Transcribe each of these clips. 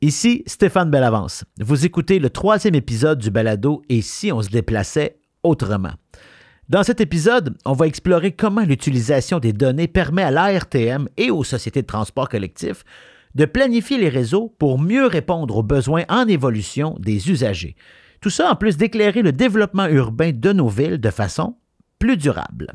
Ici Stéphane Bellavance. Vous écoutez le troisième épisode du balado Et si on se déplaçait autrement? Dans cet épisode, on va explorer comment l'utilisation des données permet à l'ARTM et aux sociétés de transport collectif de planifier les réseaux pour mieux répondre aux besoins en évolution des usagers. Tout ça en plus d'éclairer le développement urbain de nos villes de façon plus durable.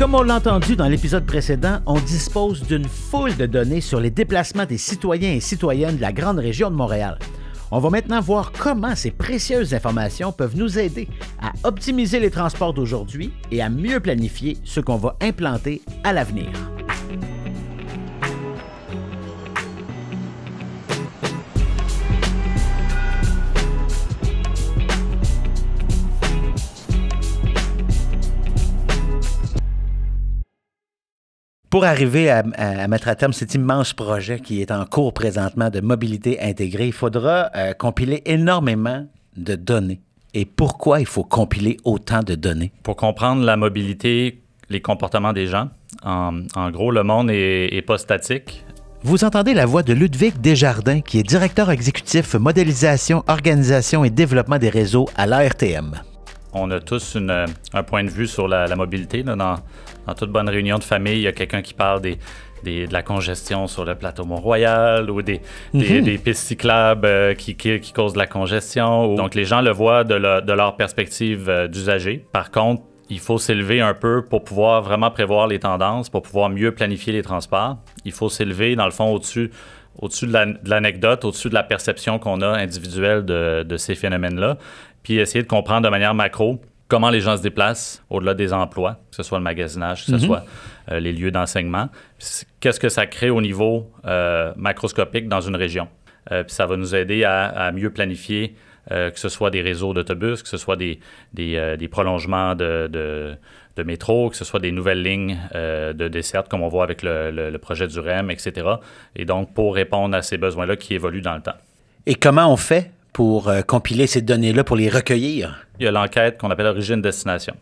Comme on l'a entendu dans l'épisode précédent, on dispose d'une foule de données sur les déplacements des citoyens et citoyennes de la grande région de Montréal. On va maintenant voir comment ces précieuses informations peuvent nous aider à optimiser les transports d'aujourd'hui et à mieux planifier ce qu'on va implanter à l'avenir. pour arriver à, mettre à terme cet immense projet qui est en cours présentement de mobilité intégrée, il faudra euh, compiler énormément de données. Et pourquoi il faut compiler autant de données? Pour comprendre la mobilité, les comportements des gens, en, en gros, le monde est pas statique. Vous entendez la voix de Ludwig Desjardins, qui est directeur exécutif modélisation, organisation et développement des réseaux à l'ARTM on a tous une, un point de vue sur la, mobilité. dans, toute bonne réunion de famille, il y a quelqu'un qui parle des, de la congestion sur le plateau Mont-Royal ou des, mhm. pistes cyclables euh, qui, qui, causent de la congestion. Donc, les gens le voient de, leur perspective euh, d'usager. Par contre, il faut s'élever un peu pour pouvoir vraiment prévoir les tendances, pour pouvoir mieux planifier les transports. Il faut s'élever, dans le fond, au-dessus au de l'anecdote, au-dessus de la perception qu'on a individuelle de, de ces phénomènes-là puis essayer de comprendre de manière macro comment les gens se déplacent au-delà des emplois, que ce soit le magasinage, que ce mhm. soit euh, les lieux d'enseignement. Qu'est-ce que ça crée au niveau euh, macroscopique dans une région? Euh, puis ça va nous aider à, mieux planifier, que ce soit des réseaux d'autobus, que ce soit des, des, prolongements de, métro, que ce soit des nouvelles lignes de desserte, comme on voit avec le, le projet du REM, etc. Et donc, pour répondre à ces besoins-là qui évoluent dans le temps. Et comment on fait pour euh, compiler ces données-là, pour les recueillir? Il y a l'enquête qu'on appelle origine-destination.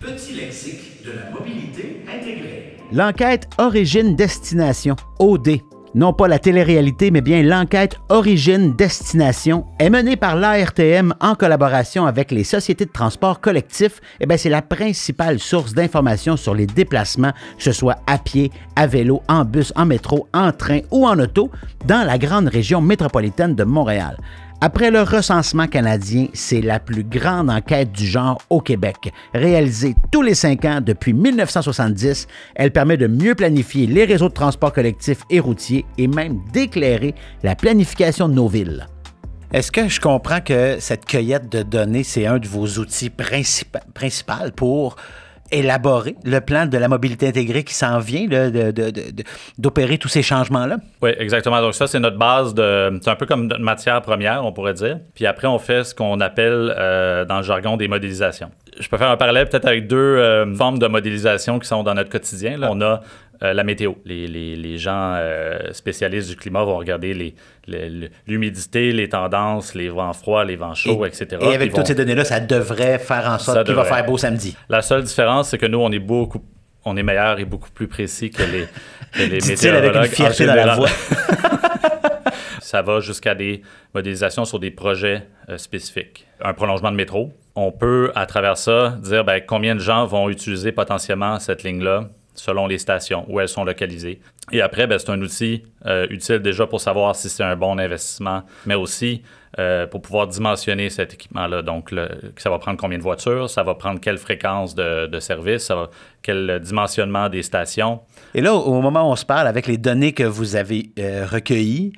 Petit lexique de la mobilité intégrée. L'enquête origine-destination, OD, non pas la télé-réalité, mais bien l'enquête Origine-Destination, est menée par l'ARTM en collaboration avec les sociétés de transport collectif. Et eh c'est la principale source d'information sur les déplacements, que ce soit à pied, à vélo, en bus, en métro, en train ou en auto, dans la grande région métropolitaine de Montréal. Après le recensement canadien, c'est la plus grande enquête du genre au Québec. Réalisée tous les cinq ans depuis 1970, elle permet de mieux planifier les réseaux de transport collectif et routier et même d'éclairer la planification de nos villes. Est-ce que je comprends que cette cueillette de données, c'est un de vos outils principaux pour élaborer le plan de la mobilité intégrée qui s'en vient, d'opérer tous ces changements-là? Oui, exactement. Donc ça, c'est notre base de... C'est un peu comme notre matière première, on pourrait dire. Puis après, on fait ce qu'on appelle euh, dans le jargon des modélisations. Je peux faire un parallèle peut-être avec deux euh, formes de modélisation qui sont dans notre quotidien. On a euh, la météo. Les, gens euh, spécialistes du climat vont regarder l'humidité, les, tendances, les vents froids, les vents chauds, etc. Et avec toutes ces données-là, ça devrait faire en sorte qu'il va faire beau samedi. La seule différence, c'est que nous, on est beaucoup on est meilleur et beaucoup plus précis que les, les météorologues. avec une fierté dans la voix. ça va jusqu'à des modélisations sur des projets euh, spécifiques. Un prolongement de métro, on peut, à travers ça, dire ben, combien de gens vont utiliser potentiellement cette ligne-là selon les stations, où elles sont localisées. Et après, ben, c'est un outil euh, utile déjà pour savoir si c'est un bon investissement, mais aussi euh, pour pouvoir dimensionner cet équipement-là. Donc, ça va prendre combien de voitures, ça va prendre quelle fréquence de, service, quel dimensionnement des stations. Et là, au moment où on se parle, avec les données que vous avez euh, recueillies,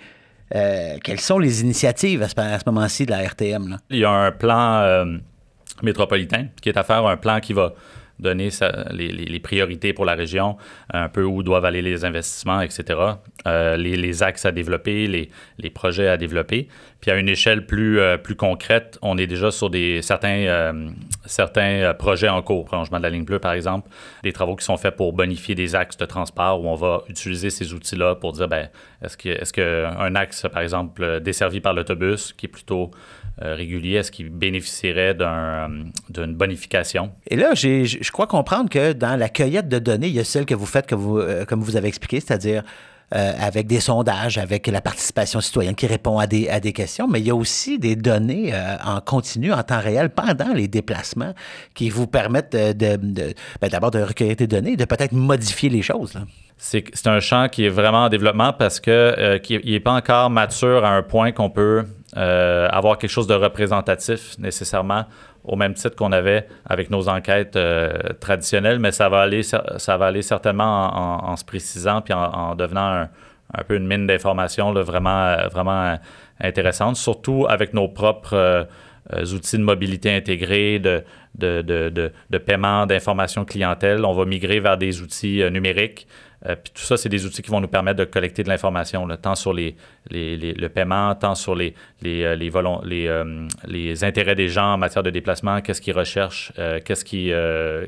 quelles sont les initiatives à ce, moment-ci de la RTM? Il y a un plan métropolitain qui est à faire, un plan qui va donner les, priorités pour la région, un peu où doivent aller les investissements, etc., euh, les, axes à développer, les projets à développer. Puis à une échelle plus, euh, plus concrète, on est déjà sur des, certains, euh, certains euh, projets en cours, prolongement de la ligne bleue par exemple, des travaux qui sont faits pour bonifier des axes de transport où on va utiliser ces outils-là pour dire ben, est-ce qu'un est que axe, par exemple, desservi par l'autobus, qui est plutôt régulier, est-ce qu'il bénéficierait d'une bonification? Et là, je crois comprendre que dans la cueillette de données, il y a celle que vous faites, que vous, comme vous avez expliqué, c'est-à-dire euh, avec des sondages, avec la participation citoyenne qui répond à des, questions, mais il y a aussi des données euh, en continu, en temps réel, pendant les déplacements, qui vous permettent de, ben, d'abord de, recueillir des données, et de peut-être modifier les choses. c'est un champ qui est vraiment en développement parce que n'est euh, pas encore mature à un point qu'on peut avoir quelque chose de représentatif nécessairement au même titre qu'on avait avec nos enquêtes euh, traditionnelles, mais ça va aller, ça, va aller certainement en, se précisant puis en, devenant un, peu une mine d'informations vraiment, euh, vraiment intéressante, surtout avec nos propres euh, outils de mobilité intégrée, de, de, de, de, de paiement d'informations clientèle. On va migrer vers des outils numériques. puis tout ça, c'est des outils qui vont nous permettre de collecter de l'information, tant sur les, les, le paiement, tant sur les, les, euh, les, euh, les, intérêts des gens en matière de déplacement, qu'est-ce qu'ils recherchent, euh, qu'est-ce qui,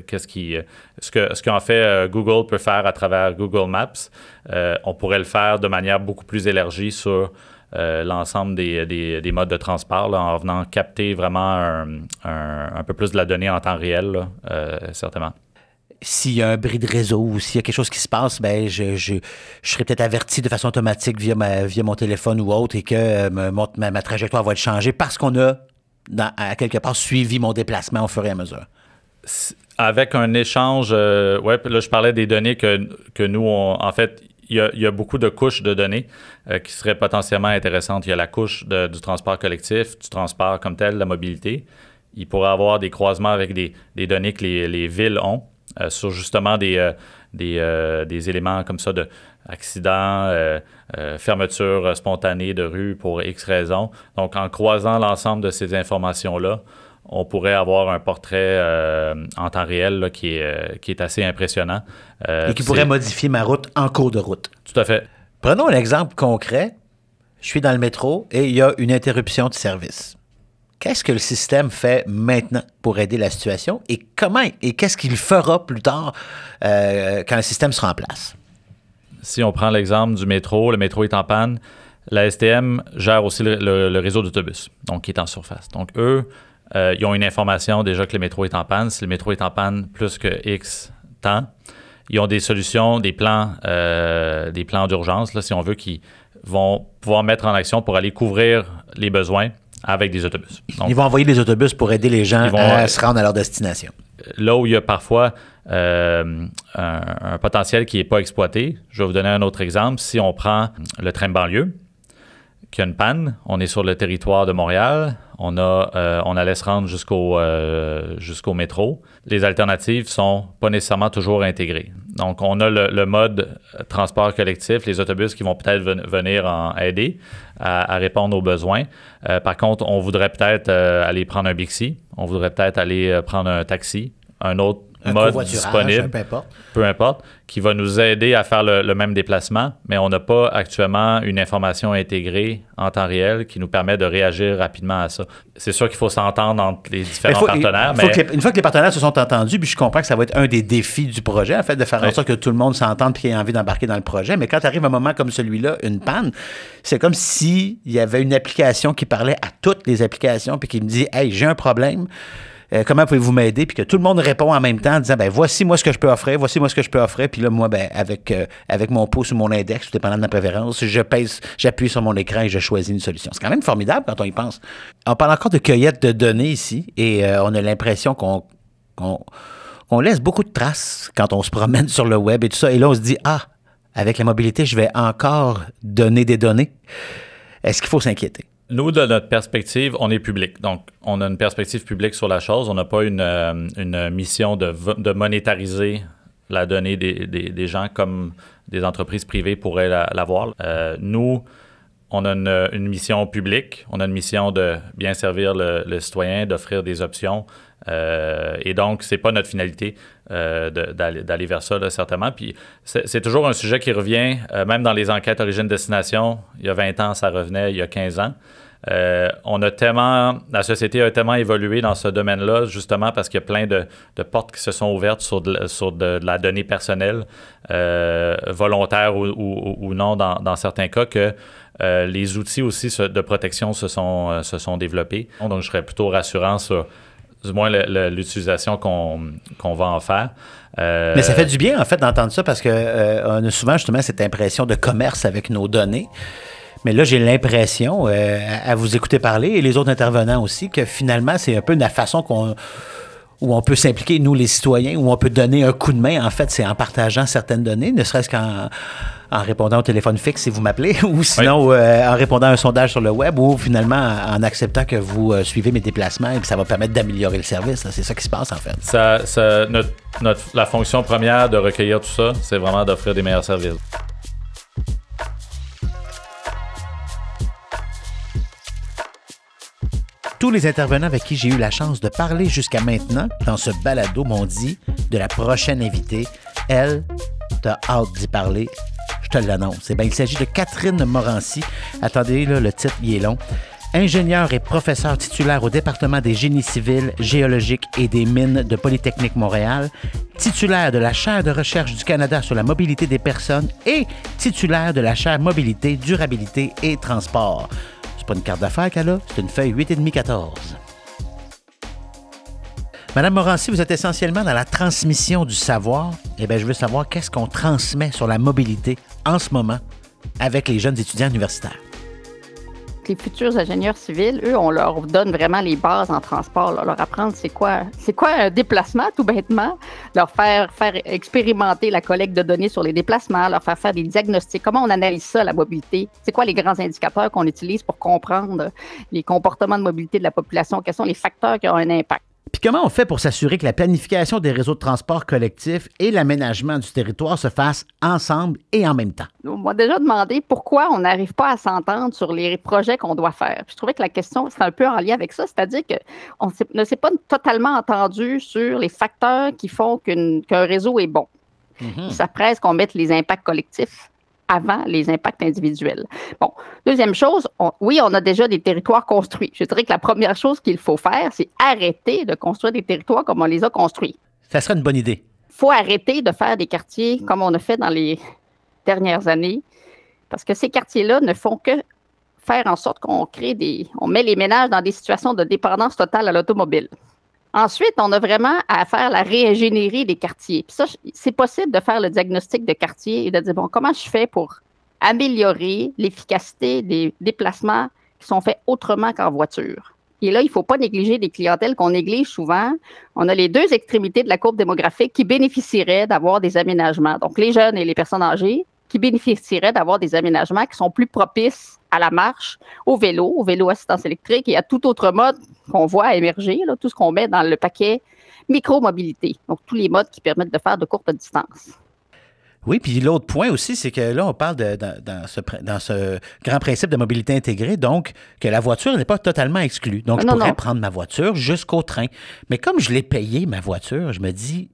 qu'est-ce que, ce qu'en fait Google peut faire à travers Google Maps, on pourrait le faire de manière beaucoup plus élargie sur l'ensemble des, modes de transport en venant capter vraiment un, peu plus de la donnée en temps réel, certainement s'il y a un bris de réseau ou s'il y a quelque chose qui se passe, ben je, je, serai peut-être averti de façon automatique via, ma, via mon téléphone ou autre et que euh, ma, trajectoire va être changée parce qu'on a, à quelque part, suivi mon déplacement au fur et à mesure. Avec un échange, euh, Oui, là je parlais des données que, que nous, on, en fait, il y, a, il y, a, beaucoup de couches de données euh, qui seraient potentiellement intéressantes. Il y a la couche du transport collectif, du transport comme tel, la mobilité. Il pourrait avoir des croisements avec des, des données que les, les villes ont. Euh, sur justement des, euh, euh, des, éléments comme ça de accidents, fermeture spontanée de rue pour X raisons. Donc, en croisant l'ensemble de ces informations-là, on pourrait avoir un portrait en temps réel qui, est, qui est assez impressionnant. Et qui pourrait modifier ma route en cours de route. Tout à fait. Prenons un exemple concret. Je suis dans le métro et il y a une interruption de service qu'est-ce que le système fait maintenant pour aider la situation et comment et qu'est-ce qu'il fera plus tard euh, quand le système sera en place? Si on prend l'exemple du métro, le métro est en panne, la STM gère aussi le, réseau d'autobus, donc qui est en surface. Donc eux, euh, ils ont une information déjà que le métro est en panne. Si le métro est en panne plus que X temps, ils ont des solutions, des plans, euh, des plans d'urgence, si on veut, qui vont pouvoir mettre en action pour aller couvrir les besoins avec des autobus. ils vont envoyer des autobus pour aider les gens à euh, se rendre à leur destination. Là où il y a parfois euh, un, potentiel qui n'est pas exploité, je vais vous donner un autre exemple. Si on prend le train de banlieue, qui a une panne, on est sur le territoire de Montréal, on, a, euh, on allait se rendre jusqu'au euh, jusqu'au métro. Les alternatives sont pas nécessairement toujours intégrées. Donc, on a le, mode euh, transport collectif, les autobus qui vont peut-être venir en aider à, répondre aux besoins. par contre, on voudrait peut-être aller prendre un Bixi, on voudrait peut-être aller prendre un taxi, un autre mode disponible, peu importe. qui va nous aider à faire le, même déplacement, mais on n'a pas actuellement une information intégrée en temps réel qui nous permet de réagir rapidement à ça. C'est sûr qu'il faut s'entendre entre les différents partenaires. mais... une fois que les partenaires se sont entendus, puis je comprends que ça va être un des défis du projet, en fait, de faire en sorte que tout le monde s'entende puis ait envie d'embarquer dans le projet. Mais quand arrive un moment comme celui-là, une panne, c'est comme s'il y avait une application qui parlait à toutes les applications puis qui me dit Hey, j'ai un problème. Euh, comment pouvez-vous m'aider? Puis que tout le monde répond en même temps en disant, ben voici moi ce que je peux offrir, voici moi ce que je peux offrir. Puis là, moi, ben, avec, euh, avec mon pouce ou mon index, tout dépendant de ma préférence, je pèse, j'appuie sur mon écran et je choisis une solution. C'est quand même formidable quand on y pense. On parle encore de cueillette de données ici et euh, on a l'impression qu'on, qu'on laisse beaucoup de traces quand on se promène sur le web et tout ça. Et là, on se dit, ah, avec la mobilité, je vais encore donner des données. Est-ce qu'il faut s'inquiéter? nous, de notre perspective, on est public. Donc, on a une perspective publique sur la chose. On n'a pas une, euh, mission de, de, monétariser la donnée des, gens comme des entreprises privées pourraient l'avoir. La euh, nous, on a une, mission publique. On a une mission de bien servir le, citoyen, d'offrir des options. Euh, et donc, c'est pas notre finalité d'aller vers ça, certainement. Puis, c'est toujours un sujet qui revient, même dans les enquêtes origine-destination. Il y a 20 ans, ça revenait, il y a 15 ans. Euh, on a tellement, la société a tellement évolué dans ce domaine-là, justement parce qu'il y a plein de, portes qui se sont ouvertes sur de, la donnée personnelle, euh, volontaire ou, non dans, certains cas, que euh, les outils aussi de protection se sont, se sont développés. Donc, je serais plutôt rassurant sur du moins l'utilisation qu'on va en faire. Mais ça fait du bien, en fait, d'entendre ça parce qu'on on a souvent justement cette impression de commerce avec nos données. Mais là, j'ai l'impression, euh, à vous écouter parler, et les autres intervenants aussi, que finalement, c'est un peu la façon qu'on où on peut s'impliquer, nous les citoyens, où on peut donner un coup de main, en fait, c'est en partageant certaines données, ne serait-ce qu'en en répondant au téléphone fixe si vous m'appelez, ou sinon euh, en répondant à un sondage sur le web, ou finalement en acceptant que vous euh, suivez mes déplacements, et que ça va permettre d'améliorer le service. C'est ça qui se passe en fait. ça, notre, la fonction première de recueillir tout ça, c'est vraiment d'offrir des meilleurs services. tous les intervenants avec qui j'ai eu la chance de parler jusqu'à maintenant dans ce balado m'ont dit de la prochaine invitée, elle, t'as hâte d'y parler, je te l'annonce. Eh bien, il s'agit de Catherine Morancy. Attendez, là, le titre, il est long. Ingénieure et professeure titulaire au département des génies civils, géologiques et des mines de Polytechnique Montréal, titulaire de la chaire de recherche du Canada sur la mobilité des personnes et titulaire de la chaire mobilité, durabilité et transport. C'est pas une carte d'affaires qu'elle a, c'est une feuille 8,5-14. Madame Morancy, vous êtes essentiellement dans la transmission du savoir. Eh bien, je veux savoir qu'est-ce qu'on transmet sur la mobilité en ce moment avec les jeunes étudiants universitaires les futurs ingénieurs civils, eux, on leur donne vraiment les bases en transport, leur apprendre c'est quoi, c'est quoi un déplacement, tout bêtement, leur faire, faire expérimenter la collecte de données sur les déplacements, leur faire faire des diagnostics, comment on analyse ça, la mobilité, c'est quoi les grands indicateurs qu'on utilise pour comprendre les comportements de mobilité de la population, quels sont les facteurs qui ont un impact. Puis comment on fait pour s'assurer que la planification des réseaux de transport collectifs et l'aménagement du territoire se fassent ensemble et en même temps? On m'a déjà demandé pourquoi on n'arrive pas à s'entendre sur les projets qu'on doit faire. je trouvais que la question, c'est un peu en lien avec ça, c'est-à-dire qu'on ne s'est pas totalement entendu sur les facteurs qui font qu'un réseau est bon. Mhm. Ça presse qu'on mette les impacts collectifs avant les impacts individuels. Bon, deuxième chose, oui, on a déjà des territoires construits. Je dirais que la première chose qu'il faut faire, c'est arrêter de construire des territoires comme on les a construits. Ça serait une bonne idée. Il faut arrêter de faire des quartiers comme on a fait dans les dernières années, parce que ces quartiers-là ne font que faire en sorte qu'on crée des, on met les ménages dans des situations de dépendance totale à l'automobile. Ensuite, on a vraiment à faire la réingénierie des quartiers. Puis ça, c'est possible de faire le diagnostic de quartier et de dire, bon, comment je fais pour améliorer l'efficacité des déplacements qui sont faits autrement qu'en voiture? Et là, il ne faut pas négliger des clientèles qu'on néglige souvent. On a les deux extrémités de la courbe démographique qui bénéficieraient d'avoir des aménagements, donc les jeunes et les personnes âgées qui bénéficieraient d'avoir des aménagements qui sont plus propices à la marche, au vélo, au vélo assistance électrique et à tout autre mode qu'on voit émerger, tout ce qu'on met dans le paquet micro-mobilité. Donc, tous les modes qui permettent de faire de courtes distances. Oui, puis l'autre point aussi, c'est que là, on parle dans, ce, grand principe de mobilité intégrée, donc que la voiture n'est pas totalement exclue. Donc, ah je pourrais prendre ma voiture jusqu'au train. Mais comme je l'ai payé, ma voiture, je me dis,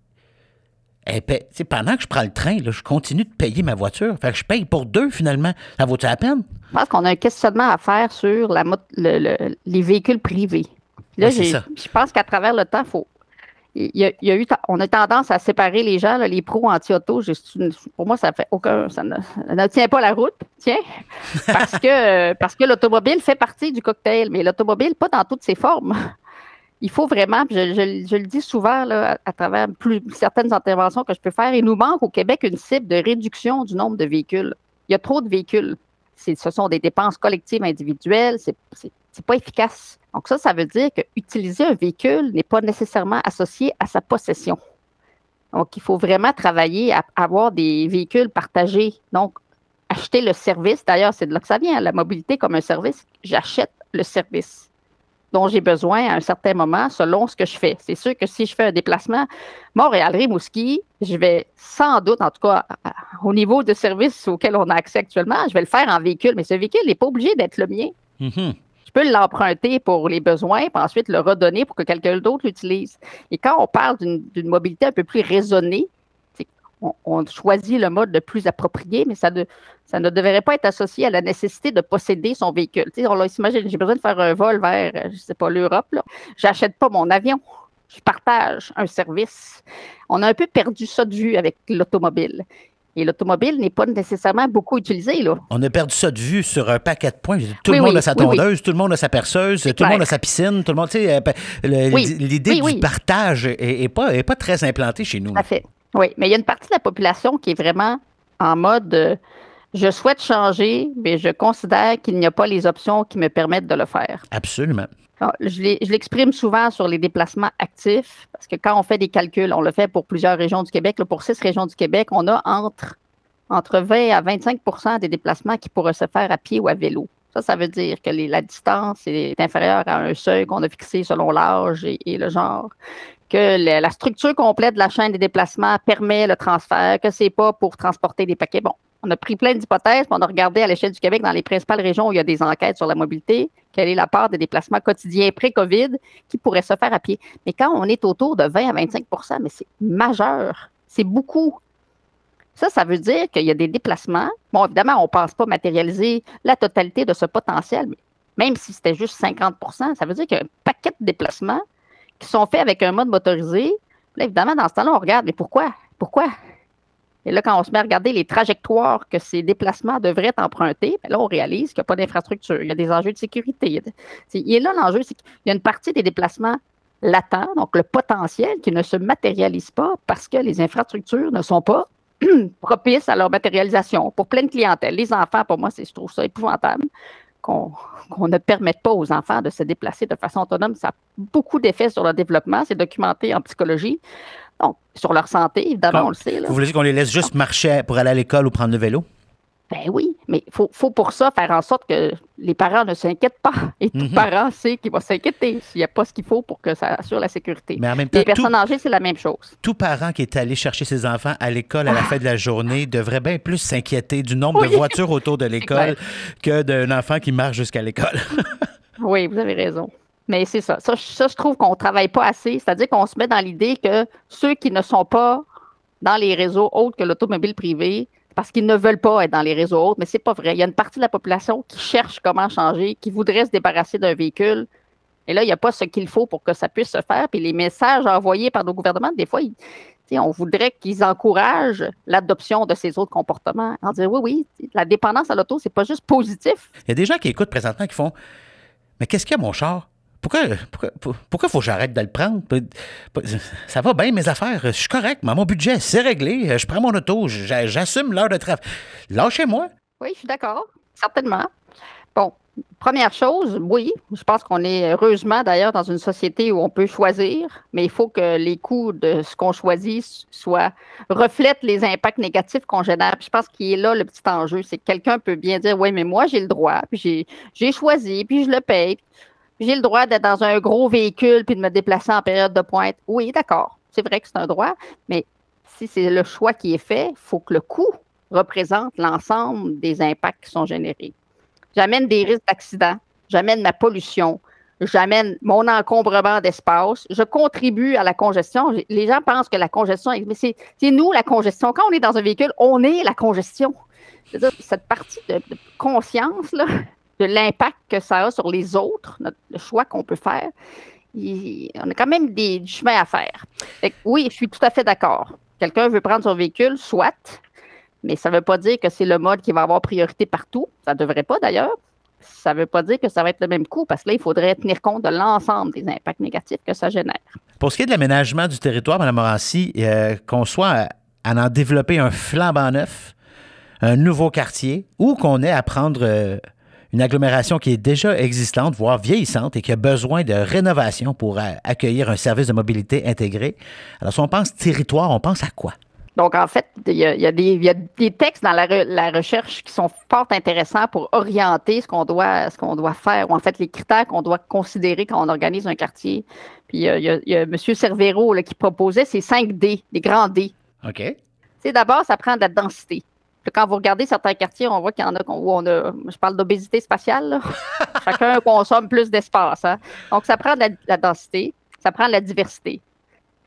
eh, ben, pendant que je prends le train, je continue de payer ma voiture. Fait que je paye pour deux, finalement. Ça vaut-tu la peine? Je pense qu'on a un questionnement à faire sur la les véhicules privés. Là, je pense qu'à travers le temps, faut, il y, eu, on a tendance à séparer les gens, les pros anti-auto. Pour moi, ça fait aucun, ça ne, tient pas la route, tiens, parce que euh, parce que l'automobile fait partie du cocktail, mais l'automobile pas dans toutes ses formes il faut vraiment, je, le dis souvent à, travers certaines interventions que je peux faire, il nous manque au Québec une cible de réduction du nombre de véhicules. Il y a trop de véhicules. Ce sont des dépenses collectives individuelles, Ce n'est pas efficace. Donc ça, ça veut dire que utiliser un véhicule n'est pas nécessairement associé à sa possession. Donc il faut vraiment travailler à avoir des véhicules partagés. Donc acheter le service, d'ailleurs c'est de là que ça vient, la mobilité comme un service, j'achète le service dont j'ai besoin à un certain moment selon ce que je fais. C'est sûr que si je fais un déplacement Montréal-Rimouski, je vais sans doute, en tout cas au niveau de service auquel on a accès actuellement, je vais le faire en véhicule, mais ce véhicule n'est pas obligé d'être le mien. Mm-hmm. Je peux l'emprunter pour les besoins, puis ensuite le redonner pour que quelqu'un d'autre l'utilise. Et quand on parle d'une mobilité un peu plus raisonnée, on, choisit le mode le plus approprié, mais ça, ne devrait pas être associé à la nécessité de posséder son véhicule. Tu on s'imagine, j'ai besoin de faire un vol vers, euh, je sais pas, l'Europe. J'achète pas mon avion. Je partage un service. On a un peu perdu ça de vue avec l'automobile. Et l'automobile n'est pas nécessairement beaucoup utilisée. Là. On a perdu ça de vue sur un paquet de points. Tout le monde a sa tondeuse, tout le monde a sa perceuse, tout le monde a sa piscine, tout le monde. Tu sais, euh, l'idée du partage n'est pas, pas très implantée chez nous. Tout fait. Oui, mais il y a une partie de la population qui est vraiment en mode euh, je souhaite changer, mais je considère qu'il n'y a pas les options qui me permettent de le faire. Absolument. Ah, je l'exprime souvent sur les déplacements actifs, parce que quand on fait des calculs, on le fait pour plusieurs régions du Québec, pour six régions du Québec, on a entre, entre 20 à 25 des déplacements qui pourraient se faire à pied ou à vélo. Ça, ça veut dire que les, la distance est inférieure à un seuil qu'on a fixé selon l'âge et, le genre que la structure complète de la chaîne des déplacements permet le transfert, que ce n'est pas pour transporter des paquets. Bon, on a pris plein d'hypothèses, on a regardé à l'échelle du Québec dans les principales régions où il y a des enquêtes sur la mobilité, quelle est la part des déplacements quotidiens pré-COVID qui pourraient se faire à pied. Mais quand on est autour de 20 à 25 mais c'est majeur, c'est beaucoup. Ça, ça veut dire qu'il y a des déplacements. Bon, évidemment, on ne pense pas matérialiser la totalité de ce potentiel, mais même si c'était juste 50 ça veut dire qu'il paquet de déplacements qui sont faits avec un mode motorisé. Là, évidemment, dans ce temps-là, on regarde, mais pourquoi? Pourquoi? Et là, quand on se met à regarder les trajectoires que ces déplacements devraient emprunter, ben là, on réalise qu'il n'y a pas d'infrastructure, il y a des enjeux de sécurité. Il là l'enjeu, c'est qu'il y a une partie des déplacements latents, donc le potentiel qui ne se matérialise pas parce que les infrastructures ne sont pas propices à leur matérialisation pour pleine clientèle. Les enfants, pour moi, je trouve ça épouvantable qu'on ne permette pas aux enfants de se déplacer de façon autonome, ça a beaucoup d'effets sur leur développement. C'est documenté en psychologie. Donc, sur leur santé, évidemment, on le sait. Vous voulez dire qu'on les laisse juste marcher pour aller à l'école ou prendre le vélo? Ben oui, mais il faut, pour ça faire en sorte que les parents ne s'inquiètent pas. Et tout mhm. parent sait qu'il va s'inquiéter s'il n'y a pas ce qu'il faut pour que ça assure la sécurité. Mais en même temps, les personnes âgées, c'est la même chose. Tout parent qui est allé chercher ses enfants à l'école à la ah! fin de la journée devrait bien plus s'inquiéter du nombre de voitures autour de l'école que d'un enfant qui marche jusqu'à l'école. oui, vous avez raison. Mais c'est ça. ça. ça. je trouve qu'on ne travaille pas assez. C'est-à-dire qu'on se met dans l'idée que ceux qui ne sont pas dans les réseaux autres que l'automobile privée parce qu'ils ne veulent pas être dans les réseaux autres, mais c'est pas vrai. Il y a une partie de la population qui cherche comment changer, qui voudrait se débarrasser d'un véhicule. Et là, il n'y a pas ce qu'il faut pour que ça puisse se faire. Puis les messages envoyés par nos gouvernements, des fois, on voudrait qu'ils encouragent l'adoption de ces autres comportements. En disant, oui, oui, la dépendance à l'auto, c'est pas juste positif. Il y a des gens qui écoutent présentement qui font Mais qu'est-ce qu'il y a, mon char? pourquoi, pourquoi, pourquoi faut que j'arrête de le prendre? Ça va bien, mes affaires. Je suis correct, mais mon budget, c'est réglé. Je prends mon auto, j'assume l'heure de travail. Lâchez-moi. Oui, je suis d'accord, certainement. Bon, première chose, oui, je pense qu'on est heureusement d'ailleurs dans une société où on peut choisir, mais il faut que les coûts de ce qu'on choisit soient reflètent les impacts négatifs qu'on génère. je pense qu'il est là le petit enjeu, c'est que quelqu'un peut bien dire oui, mais moi j'ai le droit, puis j'ai choisi, puis je le paye. J'ai le droit d'être dans un gros véhicule puis de me déplacer en période de pointe. Oui, d'accord. C'est vrai que c'est un droit, mais si c'est le choix qui est fait, il faut que le coût représente l'ensemble des impacts qui sont générés. J'amène des risques d'accident, j'amène ma pollution, j'amène mon encombrement d'espace, je contribue à la congestion. Les gens pensent que la congestion, mais c'est nous la congestion. Quand on est dans un véhicule, on est la congestion. cette partie de conscience, là, de l'impact que ça a sur les autres, le choix qu'on peut faire, on a quand même des, du chemin à faire. oui, je suis tout à fait d'accord. Quelqu'un veut prendre son véhicule, soit, mais ça ne veut pas dire que c'est le mode qui va avoir priorité partout. Ça ne devrait pas d'ailleurs. Ça ne veut pas dire que ça va être le même coup, parce que là, il faudrait tenir compte de l'ensemble des impacts négatifs que ça génère. Pour ce qui est de l'aménagement du territoire, Mme Morancy, euh, qu'on soit à, en développer un flambant neuf, un nouveau quartier, ou qu'on ait à prendre euh, une agglomération qui est déjà existante, voire vieillissante, et qui a besoin de rénovation pour euh, accueillir un service de mobilité intégré. Alors, si on pense territoire, on pense à quoi? Donc, en fait, il y a, des, textes dans la, recherche qui sont fort intéressants pour orienter ce qu'on doit, doit faire, ou en fait les critères qu'on doit considérer quand on organise un quartier. Puis, euh, il y a, M. Cervero qui proposait ces 5 D, les grands D. OK. C'est d'abord, ça prend de la densité quand vous regardez certains quartiers, on voit qu'il y en a où on a, je parle d'obésité spatiale, chacun consomme plus d'espace. Hein. Donc, ça prend de la, densité, ça prend de la diversité.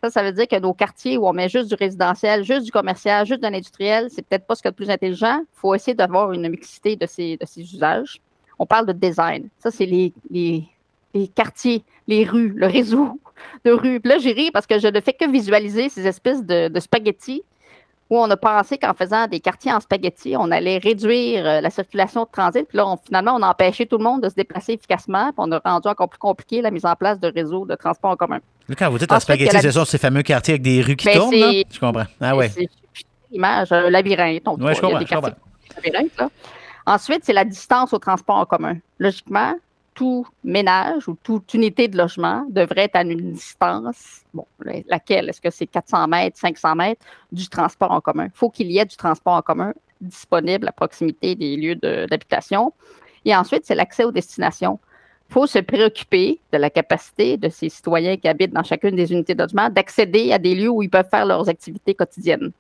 Ça, ça veut dire que nos quartiers où on met juste du résidentiel, juste du commercial, juste de l'industriel, c'est peut-être pas ce qu'il y a de plus intelligent. Il faut essayer d'avoir une mixité de ces, usages. On parle de design. Ça, c'est les, quartiers, les rues, le réseau de rues. Puis là, j'ai ri parce que je ne fais que visualiser ces espèces de spaghettis où on a pensé qu'en faisant des quartiers en spaghettis, on allait réduire euh, la circulation de transit. Puis là, finalement, on a empêché tout le monde de se déplacer efficacement. Puis on a rendu encore plus compliqué la mise en place de réseaux de transport en commun. quand vous dites en spaghettis, c'est ça, ces fameux quartiers avec des rues qui ben, tournent, Je comprends. Ah ouais. image, un euh, labyrinthe. Oui, je comprends. Ensuite, c'est la distance au transport en commun. Logiquement, tout ménage ou toute unité de logement devrait être à une distance, bon, laquelle, est-ce que c'est 400 mètres, 500 mètres, du transport en commun. il faut qu'il y ait du transport en commun disponible à proximité des lieux d'habitation. Et ensuite, c'est l'accès aux destinations. Il faut se préoccuper de la capacité de ces citoyens qui habitent dans chacune des unités de logement d'accéder à des lieux où ils peuvent faire leurs activités quotidiennes.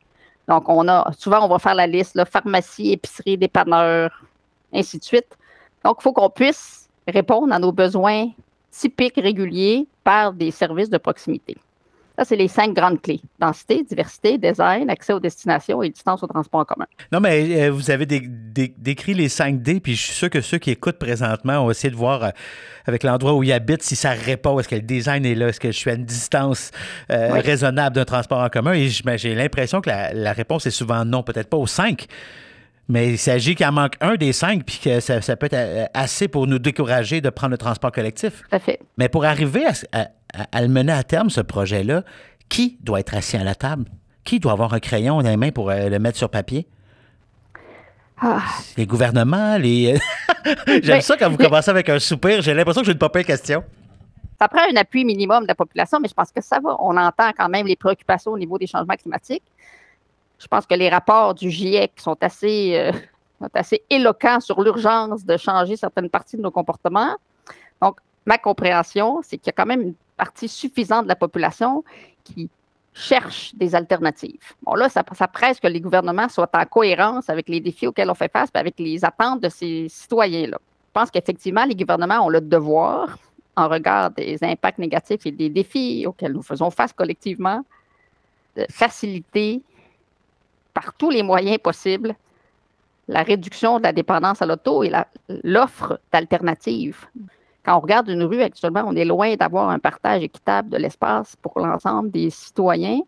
Donc, on a souvent, on va faire la liste, pharmacie, épicerie, dépanneur, ainsi de suite. Donc, il faut qu'on puisse répondre à nos besoins typiques réguliers par des services de proximité. Ça, c'est les cinq grandes clés. Densité, diversité, design, accès aux destinations et distance au transport en commun. Non, mais euh, vous avez décrit les cinq D, puis je suis sûr que ceux qui écoutent présentement ont essayé de voir euh, avec l'endroit où ils habitent si ça répond. Est-ce que le design est là? Est-ce que je suis à une distance euh, raisonnable d'un transport en commun? Et j'ai l'impression que la, réponse est souvent non, peut-être pas aux 5. Mais il s'agit qu'il en manque un des cinq, puis que ça, peut être euh, assez pour nous décourager de prendre le transport collectif. fait. Mais pour arriver à, le mener à terme, ce projet-là, qui doit être assis à la table? Qui doit avoir un crayon dans les mains pour euh, le mettre sur papier? Ah. Les gouvernements, les. Euh, j'aime ben, ça quand vous ben commencez avec un soupir. J'ai l'impression que j'ai une pas question. Ça prend un appui minimum de la population, mais je pense que ça va. On entend quand même les préoccupations au niveau des changements climatiques. Je pense que les rapports du GIEC sont assez, euh, assez éloquents sur l'urgence de changer certaines parties de nos comportements. Donc, ma compréhension, c'est qu'il y a quand même une partie suffisante de la population qui cherche des alternatives. Bon, là, ça, ça presse que les gouvernements soient en cohérence avec les défis auxquels on fait face, et avec les attentes de ces citoyens-là. Je pense qu'effectivement, les gouvernements ont le devoir, en regard des impacts négatifs et des défis auxquels nous faisons face collectivement, de faciliter par tous les moyens possibles la réduction de la dépendance à l'auto et l'offre d'alternatives. Quand on regarde une rue actuellement, on est loin d'avoir un partage équitable de l'espace pour l'ensemble des citoyens.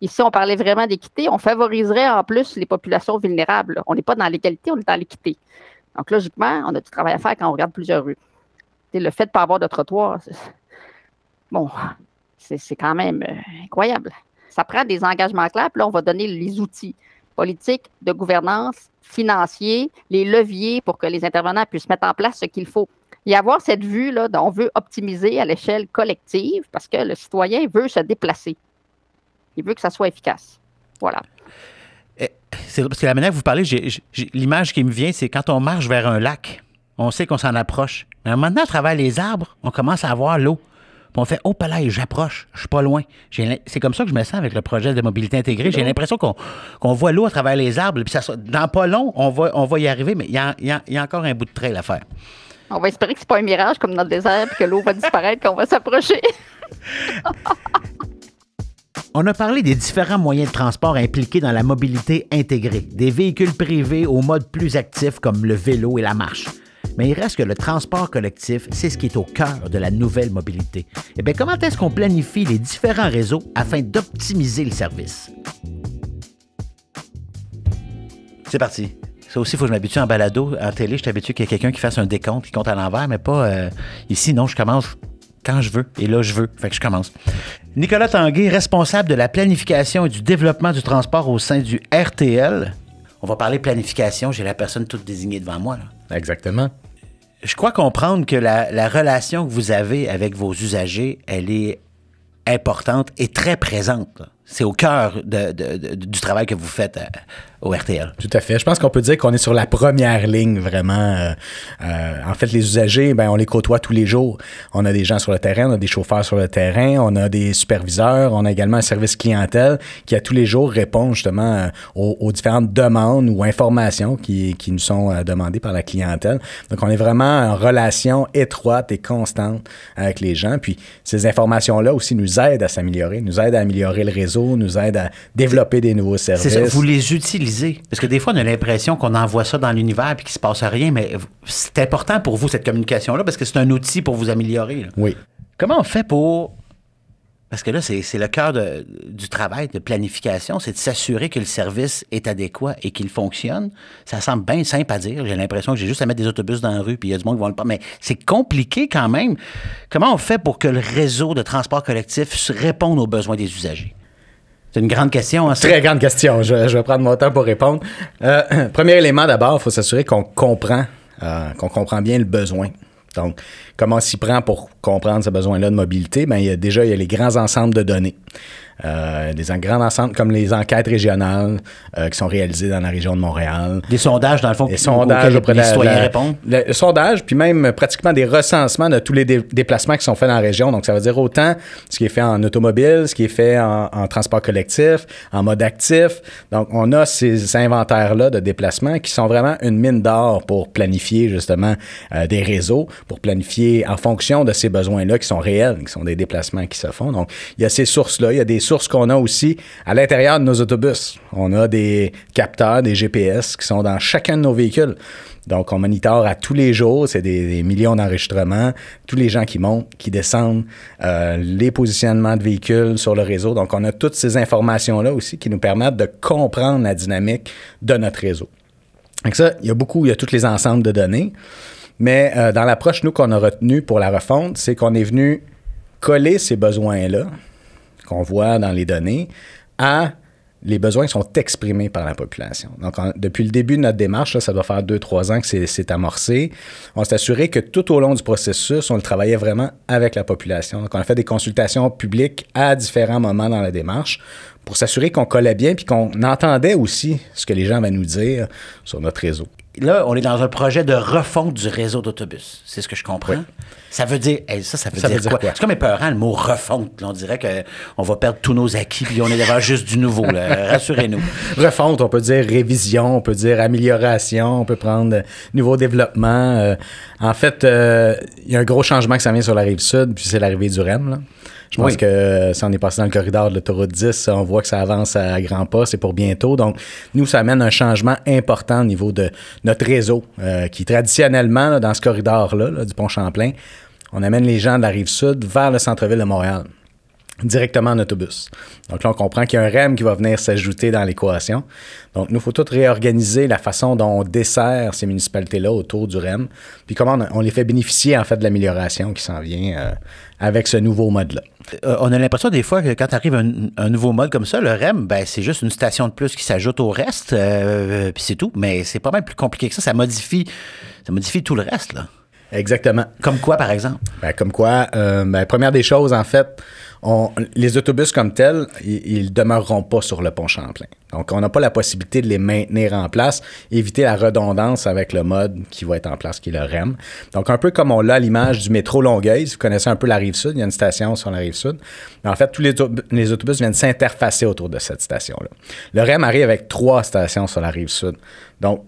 Ici, on parlait vraiment d'équité, on favoriserait en plus les populations vulnérables. On n'est pas dans l'égalité, on est dans l'équité. Donc logiquement, on a du travail à faire quand on regarde plusieurs rues. le fait de ne pas avoir de trottoir, bon, c'est quand même euh, incroyable. Ça prend des engagements clairs, puis là, on va donner les outils politiques, de gouvernance, financiers, les leviers pour que les intervenants puissent mettre en place ce qu'il faut. Il y avoir cette vue-là on veut optimiser à l'échelle collective parce que le citoyen veut se déplacer. Il veut que ça soit efficace. Voilà. Eh, c'est parce que la manière que vous parlez, l'image qui me vient, c'est quand on marche vers un lac, on sait qu'on s'en approche. Mais maintenant, à travers les arbres, on commence à avoir l'eau on fait, oh, palais, j'approche, je suis pas loin. C'est comme ça que je me sens avec le projet de mobilité intégrée. J'ai l'impression qu'on voit l'eau à travers les arbres. ça, dans pas long, on va, on va y arriver, mais il y a, encore un bout de trail à faire. On va espérer que c'est pas un mirage comme dans le désert, puis que l'eau va disparaître, qu'on va s'approcher. On a parlé des différents moyens de transport impliqués dans la mobilité intégrée, des véhicules privés aux modes plus actifs comme le vélo et la marche. Mais il reste que le transport collectif, c'est ce qui est au cœur de la nouvelle mobilité. Et eh bien, comment est-ce qu'on planifie les différents réseaux afin d'optimiser le service? C'est parti. Ça aussi, il faut que je m'habitue en balado. En télé, je t'habitue qu'il y ait quelqu'un qui fasse un décompte, qui compte à l'envers, mais pas euh, ici. Non, je commence quand je veux. Et là, je veux. Fait que je commence. Nicolas Tanguay, responsable de la planification et du développement du transport au sein du RTL. On va parler planification. J'ai la personne toute désignée devant moi. Là. Exactement. Je crois comprendre que la, relation que vous avez avec vos usagers, elle est importante et très présente. C'est au cœur de, du travail que vous faites euh, tout à fait. Je pense qu'on peut dire qu'on est sur la première ligne vraiment. Euh, euh, en fait, les usagers, ben, on les côtoie tous les jours. On a des gens sur le terrain, on a des chauffeurs sur le terrain, on a des superviseurs, on a également un service clientèle qui à tous les jours répond justement euh, aux, différentes demandes ou informations qui, qui nous sont demandées par la clientèle. Donc, on est vraiment en relation étroite et constante avec les gens. Puis, ces informations-là aussi nous aident à s'améliorer, nous aident à améliorer le réseau, nous aident à développer des nouveaux services. Ça, vous les utilisez parce que des fois, on a l'impression qu'on envoie ça dans l'univers et qu'il ne se passe rien, mais c'est important pour vous, cette communication-là, parce que c'est un outil pour vous améliorer. Oui. Comment on fait pour. Parce que là, c'est le cœur du travail, de planification, c'est de s'assurer que le service est adéquat et qu'il fonctionne. Ça semble bien simple à dire. J'ai l'impression que j'ai juste à mettre des autobus dans la rue, puis il y a du monde qui vont le prendre. Mais c'est compliqué quand même. Comment on fait pour que le réseau de transport collectif réponde aux besoins des usagers? C'est une grande question. Hein, Très grande question. Je, vais prendre mon temps pour répondre. Euh, premier élément d'abord, il faut s'assurer qu'on comprend, euh, qu'on comprend bien le besoin. Donc, comment s'y prend pour comprendre ce besoin-là de mobilité? Bien, il y déjà il y a les grands ensembles de données. Euh, des grands ensembles comme les enquêtes régionales euh, qui sont réalisées dans la région de Montréal. Des sondages, dans le fond, des sondages auprès citoyens répondent. Le, sondage, puis même pratiquement des recensements de tous les déplacements qui sont faits dans la région. Donc, ça veut dire autant ce qui est fait en automobile, ce qui est fait en, transport collectif, en mode actif. Donc, on a ces inventaires-là de déplacements qui sont vraiment une mine d'or pour planifier justement euh, des réseaux, pour planifier en fonction de ces besoins-là qui sont réels, qui sont des déplacements qui se font. Donc, il y a ces sources-là, il y a des sources qu'on a aussi à l'intérieur de nos autobus. On a des capteurs, des GPS qui sont dans chacun de nos véhicules. Donc, on monitore à tous les jours, c'est des, millions d'enregistrements, tous les gens qui montent, qui descendent, euh, les positionnements de véhicules sur le réseau. Donc, on a toutes ces informations-là aussi qui nous permettent de comprendre la dynamique de notre réseau. Donc ça, il y a beaucoup, il y a tous les ensembles de données. Mais euh, dans l'approche, nous, qu'on a retenue pour la refonte, c'est qu'on est venu coller ces besoins-là qu'on voit dans les données à les besoins qui sont exprimés par la population. Donc, depuis le début de notre démarche, ça doit faire deux, trois ans que c'est amorcé, on s'est assuré que tout au long du processus, on le travaillait vraiment avec la population. Donc, on a fait des consultations publiques à différents moments dans la démarche pour s'assurer qu'on collait bien puis qu'on entendait aussi ce que les gens avaient nous dire sur notre réseau là, on est dans un projet de refonte du réseau d'autobus. C'est ce que je comprends. Ça veut dire, ça, ça veut dire, quoi? C'est comme épeurant, le mot refonte. on dirait qu'on va perdre tous nos acquis, puis on est devant juste du nouveau. Rassurez-nous. refonte, on peut dire révision, on peut dire amélioration, on peut prendre nouveau développement. Euh, en fait, euh, il y a un gros changement qui ça vient sur la rive sud, puis c'est l'arrivée du REM. Là. Je pense que euh, si on est passé dans le corridor de l'autoroute 10, on voit que ça avance à grands pas, c'est pour bientôt. Donc, nous, ça amène un changement important au niveau de notre réseau, euh, qui traditionnellement, dans ce corridor là, du pont Champlain, on amène les gens de la rive sud vers le centre-ville de Montréal directement en autobus. Donc là, on comprend qu'il y a un REM qui va venir s'ajouter dans l'équation. Donc, nous faut tout réorganiser la façon dont on dessert ces municipalités-là autour du REM, puis comment on, les fait bénéficier en fait de l'amélioration qui s'en vient euh, avec ce nouveau mode-là. Euh, on a l'impression des fois que quand arrive un, nouveau mode comme ça, le REM, ben, c'est juste une station de plus qui s'ajoute au reste, euh, puis c'est tout. Mais c'est pas mal plus compliqué que ça. Ça modifie, ça modifie tout le reste, là. Exactement. Comme quoi, par exemple? Ben, comme quoi, euh, ben, première des choses, en fait, on, les autobus comme tels, ils ne demeureront pas sur le pont Champlain. Donc, on n'a pas la possibilité de les maintenir en place, éviter la redondance avec le mode qui va être en place, qui est le REM. Donc, un peu comme on l'a à l'image du métro Longueuil, si vous connaissez un peu la rive sud, il y a une station sur la rive sud. En fait, tous les, les autobus viennent s'interfacer autour de cette station-là. Le REM arrive avec trois stations sur la rive sud. Donc,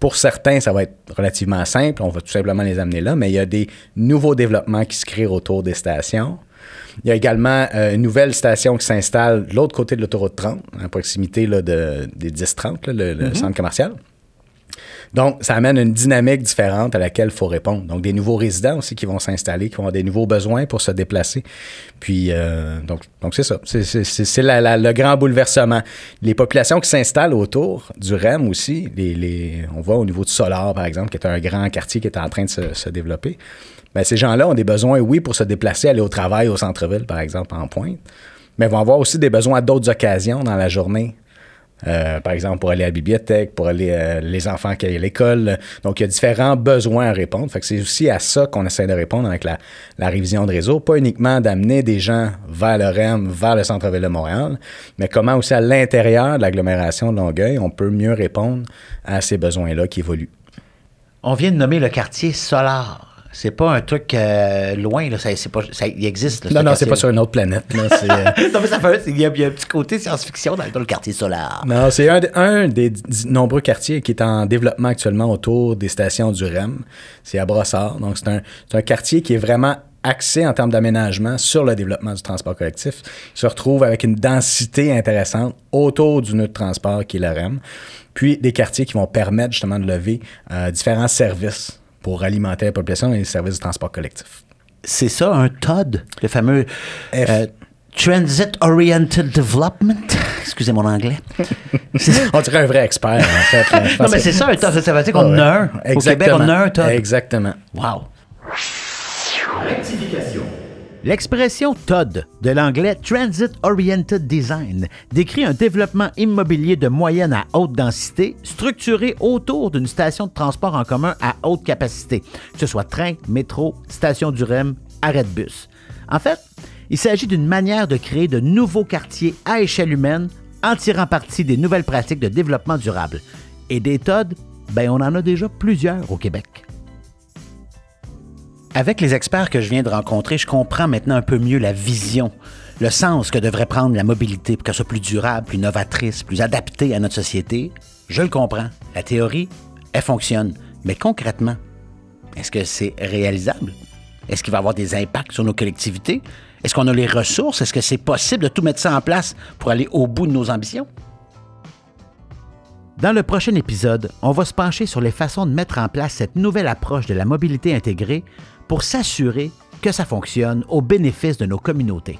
pour certains, ça va être relativement simple. On va tout simplement les amener là, mais il y a des nouveaux développements qui se créent autour des stations. Il y a également euh, une nouvelle station qui s'installe de l'autre côté de l'autoroute 30, à proximité des 10-30, le, mm-hmm. centre commercial. Donc, ça amène une dynamique différente à laquelle il faut répondre. Donc, des nouveaux résidents aussi qui vont s'installer, qui vont avoir des nouveaux besoins pour se déplacer. Puis, euh, donc, c'est ça. C'est le grand bouleversement. Les populations qui s'installent autour du REM aussi, les, on voit au niveau de Solar, par exemple, qui est un grand quartier qui est en train de se, se développer. Bien, ces gens-là ont des besoins, oui, pour se déplacer, aller au travail, au centre-ville, par exemple, en pointe, mais vont avoir aussi des besoins à d'autres occasions dans la journée euh, par exemple, pour aller à la bibliothèque, pour aller euh, les enfants qui aillent à l'école. Donc, il y a différents besoins à répondre. c'est aussi à ça qu'on essaie de répondre avec la, la révision de réseau. Pas uniquement d'amener des gens vers le REM, vers le centre-ville de Montréal, mais comment aussi à l'intérieur de l'agglomération de Longueuil, on peut mieux répondre à ces besoins-là qui évoluent. On vient de nommer le quartier Solar. C'est pas un truc euh, loin, là. Ça, pas, il existe. non, non, c'est pas sur une autre planète. Euh, ça fait Il y, a un petit côté science-fiction dans, le quartier solaire. Non, c'est un, des nombreux quartiers qui est en développement actuellement autour des stations du REM. C'est à Brossard. Donc, c'est un, quartier qui est vraiment axé en termes d'aménagement sur le développement du transport collectif. Il se retrouve avec une densité intéressante autour du nœud de transport qui est le REM, puis des quartiers qui vont permettre justement de lever euh, différents services pour alimenter la population et les services de transport collectif. C'est ça, un TOD, le fameux euh, Transit Oriented Development. Excusez mon anglais. on dirait un vrai expert, en fait. non, mais c'est ça, un TOD. Ça veut dire ah qu'on a un. Au Québec, on a un TOD. Exactement. Wow. L'expression TOD de l'anglais Transit Oriented Design décrit un développement immobilier de moyenne à haute densité structuré autour d'une station de transport en commun à haute capacité, que ce soit train, métro, station du REM, arrêt de bus. En fait, il s'agit d'une manière de créer de nouveaux quartiers à échelle humaine en tirant parti des nouvelles pratiques de développement durable. Et des TOD, ben on en a déjà plusieurs au Québec. Avec les experts que je viens de rencontrer, je comprends maintenant un peu mieux la vision, le sens que devrait prendre la mobilité pour qu'elle soit plus durable, plus novatrice, plus adaptée à notre société. Je le comprends. La théorie, elle fonctionne. Mais concrètement, est-ce que c'est réalisable? Est-ce qu'il va avoir des impacts sur nos collectivités? Est-ce qu'on a les ressources? Est-ce que c'est possible de tout mettre ça en place pour aller au bout de nos ambitions? Dans le prochain épisode, on va se pencher sur les façons de mettre en place cette nouvelle approche de la mobilité intégrée pour s'assurer que ça fonctionne au bénéfice de nos communautés.